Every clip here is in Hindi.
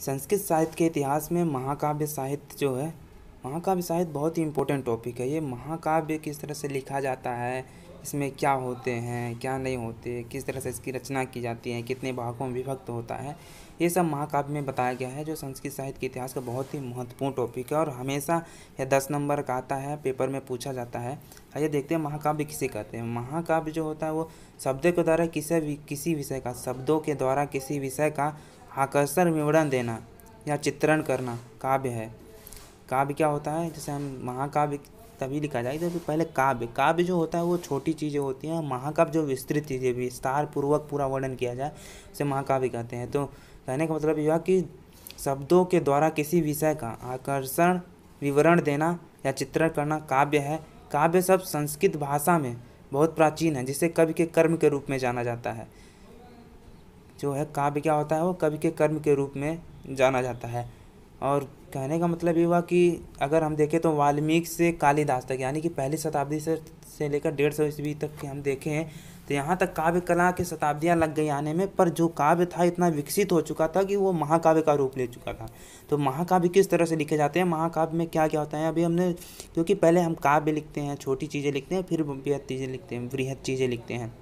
संस्कृत साहित्य के इतिहास में महाकाव्य साहित्य जो है महाकाव्य साहित्य बहुत ही इम्पोर्टेंट टॉपिक है ये महाकाव्य किस तरह से लिखा जाता है इसमें क्या होते हैं क्या नहीं होते किस तरह से इसकी रचना की जाती है कितने भागों में विभक्त होता है ये सब महाकाव्य में बताया गया है जो संस्कृत साहित्य के इतिहास का बहुत ही महत्वपूर्ण टॉपिक है और हमेशा यह दस नंबर का आता है पेपर में पूछा जाता है आइए देखते हैं महाकाव्य किसे कहते हैं महाकाव्य जो होता है वो शब्दों के द्वारा किसी भी किसी विषय का शब्दों के द्वारा किसी विषय का आकर्षण विवरण देना या चित्रण करना काव्य है काव्य क्या होता है जैसे हम महाकाव्य तभी लिखा जाए तो पहले काव्य काव्य जो होता है वो छोटी चीज़ें होती हैं महाकाव्य जो विस्तृत चीज़ें विस्तार पूर्वक पूरा वर्णन किया जाए उसे महाकाव्य कहते हैं तो कहने का मतलब यह कि शब्दों के द्वारा किसी विषय का आकर्षण विवरण देना या चित्रण करना काव्य है काव्य सब संस्कृत भाषा में बहुत प्राचीन है जिसे कवि के कर्म के रूप में जाना जाता है जो है काव्य क्या होता है वो कवि के कर्म के रूप में जाना जाता है और कहने का मतलब ये हुआ कि अगर हम देखें तो वाल्मीकि से कालिदास तक यानी कि पहली शताब्दी से से लेकर डेढ़ सौ ईस्वी तक के हम देखें तो यहाँ तक काव्य कला के शताब्दियाँ लग गई आने में पर जो काव्य था इतना विकसित हो चुका था कि वो महाकाव्य का रूप ले चुका था तो महाकाव्य किस तरह से लिखे जाते हैं महाकाव्य में क्या क्या होता है अभी हमने क्योंकि पहले हम काव्य लिखते हैं छोटी चीज़ें लिखते हैं फिर बृहद चीज़ें लिखते हैं वृहद चीज़ें लिखते हैं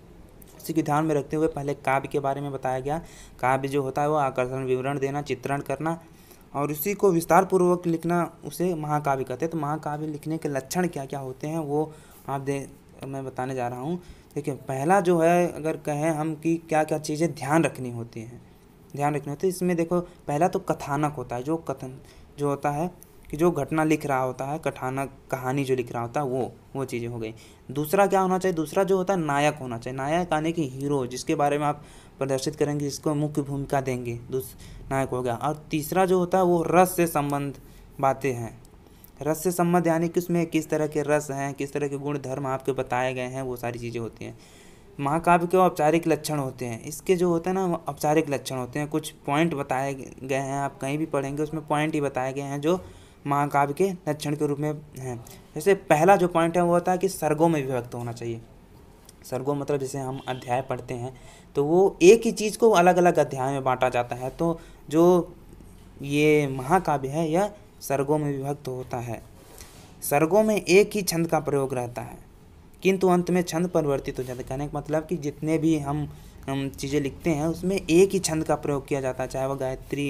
उसी को ध्यान में रखते हुए पहले काव्य के बारे में बताया गया काव्य जो होता है वो आकर्षण विवरण देना चित्रण करना और उसी को विस्तार पूर्वक लिखना उसे महाकाव्य कहते हैं तो महाकाव्य लिखने के लक्षण क्या क्या होते हैं वो आप दे मैं बताने जा रहा हूँ देखिए पहला जो है अगर कहें हम कि क्या क्या चीज़ें ध्यान रखनी होती हैं ध्यान रखनी होती है इसमें देखो पहला तो कथानक होता है जो कथन जो होता है कि जो घटना लिख रहा होता है कठाना कहानी जो लिख रहा होता है वो वो चीज़ें हो गई दूसरा क्या होना चाहिए दूसरा जो होता है नायक होना चाहिए नायक आने की हीरो जिसके बारे में आप प्रदर्शित करेंगे जिसको मुख्य भूमिका देंगे नायक हो गया और तीसरा जो होता है वो रस से संबंध बातें हैं रस से संबंध यानी कि उसमें किस तरह के रस हैं किस तरह के गुण धर्म आपके बताए गए हैं वो सारी चीज़ें होती हैं महाकाव्य के औपचारिक लक्षण होते हैं इसके जो होते हैं ना औपचारिक लक्षण होते हैं कुछ पॉइंट बताए गए हैं आप कहीं भी पढ़ेंगे उसमें पॉइंट ही बताए गए हैं जो महाकाव्य के लक्षण के रूप में हैं जैसे पहला जो पॉइंट है वो होता है कि सर्गों में विभक्त होना चाहिए सर्गो मतलब जैसे हम अध्याय पढ़ते हैं तो वो एक ही चीज़ को अलग अलग अध्याय में बांटा जाता है तो जो ये महाकाव्य है यह सर्गों में विभक्त होता है सर्गों में एक ही छंद का प्रयोग रहता है किंतु अंत में छंद परिवर्तित हो जाता है कहने का मतलब कि जितने भी हम हम चीज़ें लिखते हैं उसमें एक ही छंद का प्रयोग किया जाता है चाहे वह गायत्री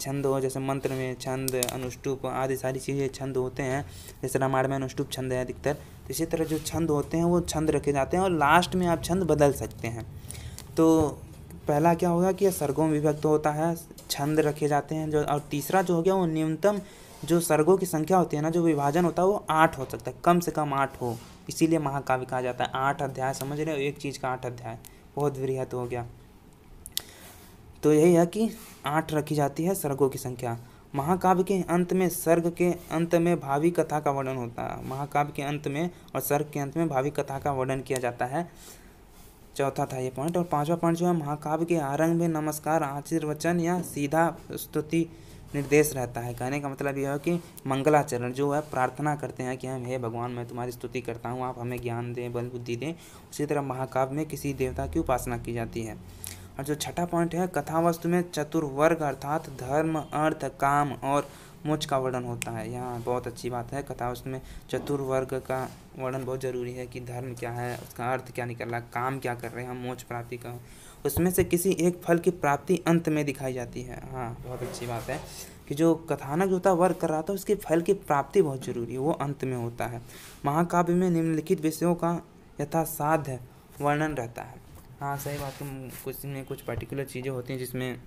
छंद हो जैसे मंत्र में छंद अनुष्टुप आदि सारी चीज़ें छंद होते हैं जैसे रामायण में अनुष्टुप छंद है अधिकतर तो इसी तरह जो छंद होते हैं वो छंद रखे जाते हैं और लास्ट में आप छंद बदल सकते हैं तो पहला क्या होगा कि सर्गों में विभक्त होता है छंद रखे जाते हैं जो और तीसरा जो हो गया वो न्यूनतम जो सर्गों की संख्या होती है ना जो विभाजन होता है वो आठ हो सकता है कम से कम आठ हो इसीलिए महाकाव्य कहा जाता है आठ अध्याय समझ रहे हो एक चीज़ का आठ अध्याय बहुत वृहत हो गया तो यही है कि आठ रखी जाती है सर्गों की संख्या महाकाव्य के अंत में सर्ग के अंत में भावी कथा का वर्णन होता है महाकाव्य के अंत में और सर्ग के अंत में भावी कथा का वर्णन किया जाता है चौथा था ये पॉइंट और पांचवा पॉइंट जो है महाकाव्य के आरंभ में नमस्कार आशीर्वचन या सीधा स्तुति निर्देश रहता है कहने का मतलब यह है कि मंगलाचरण जो है प्रार्थना करते हैं कि हम हे भगवान मैं तुम्हारी स्तुति करता हूँ आप हमें ज्ञान दें बल बुद्धि दें उसी तरह महाकाव्य में किसी देवता की उपासना की जाती है और जो छठा पॉइंट है कथा वस्तु में चतुर्वर्ग अर्थात धर्म अर्थ काम और मोच का वर्णन होता है यहाँ बहुत अच्छी बात है कथा में चतुर्वर्ग का वर्णन बहुत ज़रूरी है कि धर्म क्या है उसका अर्थ क्या निकल रहा है काम क्या कर रहे हैं हम मोच प्राप्ति का उसमें से किसी एक फल की प्राप्ति अंत में दिखाई जाती है हाँ बहुत अच्छी बात है कि जो कथानक जो था वर्ग कर रहा था उसके फल की प्राप्ति बहुत जरूरी है वो अंत में होता है महाकाव्य में निम्नलिखित विषयों का यथासाध्य वर्णन रहता है हाँ सही बात तुम कुछ में कुछ पर्टिकुलर चीज़ें होती हैं जिसमें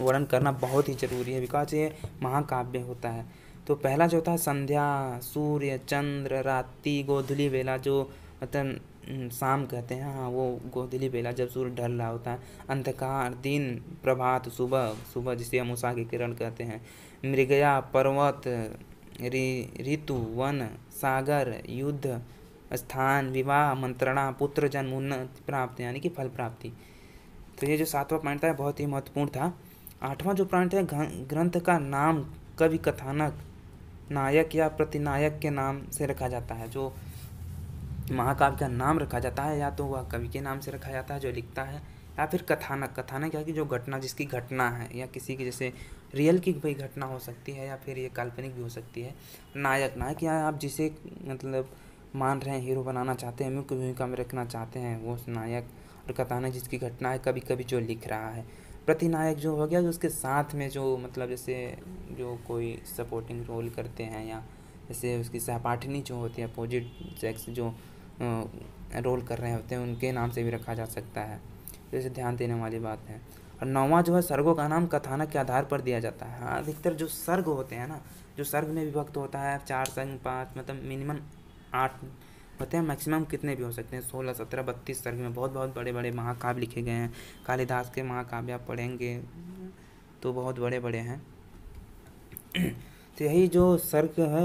वर्णन करना बहुत ही ज़रूरी है बिकॉज ये महाकाव्य होता है तो पहला जो होता है संध्या सूर्य चंद्र रात्रि गोधुली वेला जो मतलब शाम कहते हैं हाँ वो गोधुली बेला जब सूर्य ढल रहा होता है अंधकार दिन प्रभात सुबह सुबह जिसे हम उषा के किरण कहते हैं मृगया पर्वत ऋतु वन सागर युद्ध स्थान विवाह मंत्रणा पुत्र जन्म उन्नत प्राप्त यानी कि फल प्राप्ति तो ये जो सातवां पॉइंट था बहुत ही महत्वपूर्ण था आठवां जो पॉइंट है ग्रंथ का नाम कवि कथानक नायक या प्रतिनायक के नाम से रखा जाता है जो महाकाव्य का नाम रखा जाता है या तो वह कवि के नाम से रखा जाता है जो लिखता है या फिर कथानक कथानक या कि जो घटना जिसकी घटना है या किसी की जैसे रियल की कोई घटना हो सकती है या फिर ये काल्पनिक भी हो सकती है नायक नायक या आप जिसे मतलब मान रहे हैं हीरो बनाना चाहते हैं मुख्य भूमिका में रखना चाहते हैं वो नायक और कथानक जिसकी घटना है कभी कभी जो लिख रहा है प्रतिनायक जो हो गया जो उसके साथ में जो मतलब जैसे जो कोई सपोर्टिंग रोल करते हैं या जैसे उसकी सहपाठिनी जो होती है अपोजिट सेक्स जो रोल कर रहे होते हैं उनके नाम से भी रखा जा सकता है जैसे ध्यान देने वाली बात है और नौवा जो है सर्गों का नाम कथानक के आधार पर दिया जाता है हाँ, अधिकतर जो सर्ग होते हैं ना जो सर्ग में विभक्त होता है चार संग पाँच मतलब मिनिमम आठ होते हैं मैक्सिमम कितने भी हो सकते हैं सोलह सत्रह बत्तीस सर्ग में बहुत बहुत बड़े बड़े महाकाव्य लिखे गए हैं कालिदास के महाकाव्य आप पढ़ेंगे तो बहुत बड़े बड़े हैं तो यही जो सर्ग है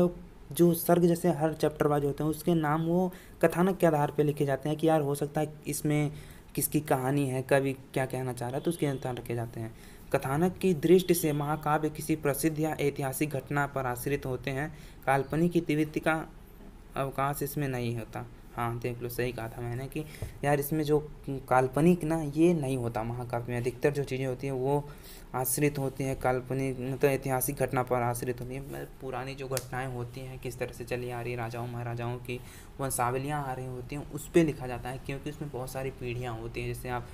जो सर्ग जैसे हर चैप्टर वाइज होते हैं उसके नाम वो कथानक के आधार पर लिखे जाते हैं कि यार हो सकता है इसमें किसकी कहानी है कवि क्या कहना चाह रहा है तो उसके अनुसार रखे जाते हैं कथानक की दृष्टि से महाकाव्य किसी प्रसिद्ध या ऐतिहासिक घटना पर आश्रित होते हैं काल्पनिक की का अवकाश इसमें नहीं होता हाँ देख लो सही कहा था मैंने कि यार इसमें जो काल्पनिक ना ये नहीं होता महाकाव्य में अधिकतर जो चीज़ें होती हैं वो आश्रित होती हैं काल्पनिक मतलब ऐतिहासिक घटना पर आश्रित होती हैं पुरानी जो घटनाएं होती हैं किस तरह से चली आ रही राजाओं महाराजाओं की वंशावलियाँ आ रही होती हैं उस पर लिखा जाता है क्योंकि उसमें बहुत सारी पीढ़ियाँ होती हैं जैसे आप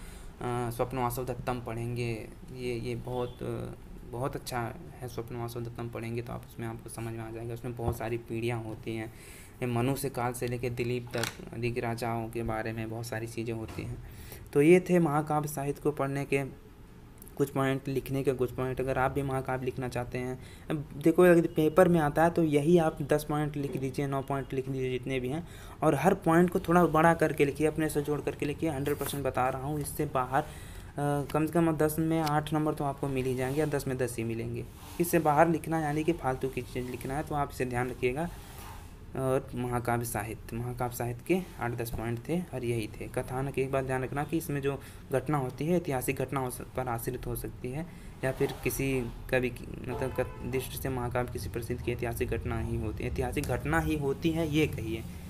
स्वप्नवासव दत्तम पढ़ेंगे ये ये बहुत बहुत अच्छा है स्वप्नवासव दत्तम पढ़ेंगे तो आप उसमें आपको समझ में आ जाएगा उसमें बहुत सारी पीढ़ियाँ होती हैं मनुष्य काल से लेकर दिलीप तक अधिक राजाओं के बारे में बहुत सारी चीज़ें होती हैं तो ये थे महाकाव्य साहित्य को पढ़ने के कुछ पॉइंट लिखने के कुछ पॉइंट अगर आप भी महाकाव्य लिखना चाहते हैं देखो अगर पेपर में आता है तो यही आप दस पॉइंट लिख दीजिए नौ पॉइंट लिख दीजिए जितने भी हैं और हर पॉइंट को थोड़ा बड़ा करके लिखिए अपने से जोड़ करके लिखिए हंड्रेड परसेंट बता रहा हूँ इससे बाहर कम से कम दस में आठ नंबर तो आपको मिल ही जाएंगे या दस में दस ही मिलेंगे इससे बाहर लिखना यानी कि फालतू की चीज़ लिखना है तो आप इसे ध्यान रखिएगा और महाकाव्य साहित्य महाकाव्य साहित्य के आठ दस पॉइंट थे और यही थे कथानक एक बात ध्यान रखना कि इसमें जो घटना होती है ऐतिहासिक घटना पर आश्रित हो सकती है या फिर किसी कवि मतलब दृष्टि से महाकाव्य किसी प्रसिद्ध की ऐतिहासिक घटना ही होती है ऐतिहासिक घटना ही होती है ये कहिए